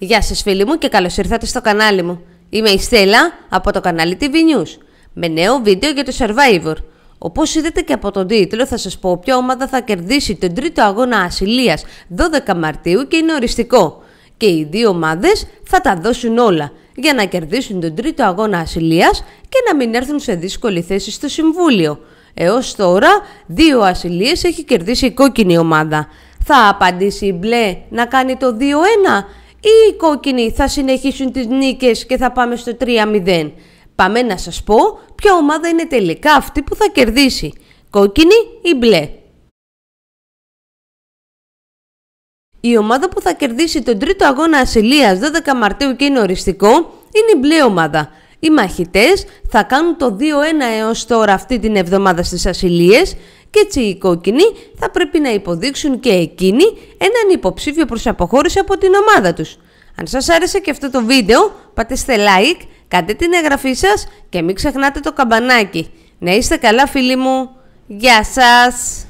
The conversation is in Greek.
Γεια σας φίλοι μου και καλώς ήρθατε στο κανάλι μου. Είμαι η Στέλλα από το κανάλι TV News με νέο βίντεο για το Survivor. Όπως είδατε και από τον τίτλο θα σας πω ποια ομάδα θα κερδίσει τον τρίτο αγώνα ασυλίας 12 Μαρτίου και είναι οριστικό. Και οι δύο ομάδες θα τα δώσουν όλα για να κερδίσουν τον τρίτο αγώνα ασυλίας και να μην έρθουν σε δύσκολη θέση στο Συμβούλιο. Έως τώρα δύο ασυλίες έχει κερδίσει η κόκκινη ομάδα. Θα απαντήσει η μπλε να κάνει το 2-1 ή οι κόκκινοι θα συνεχίσουν τις νίκες και θα πάμε στο 3-0. Πάμε να σας πω ποια ομάδα είναι τελικά αυτή που θα κερδίσει. Κόκκινη ή μπλε. Η ομάδα που θα κερδίσει τον τρίτο αγώνα ασυλίας 12 Μαρτίου και είναι οριστικό είναι η μπλε ομάδα. Οι μαχητές θα κάνουν το 2-1 έως τώρα αυτή την εβδομάδα στις ασυλίες και έτσι οι κόκκινοι θα πρέπει να υποδείξουν και εκείνοι έναν υποψήφιο προς αποχώρηση από την ομάδα τους. Αν σας άρεσε και αυτό το βίντεο, πατήστε like, κάντε την εγγραφή σας και μην ξεχνάτε το καμπανάκι. Να είστε καλά φίλοι μου. Γεια σας!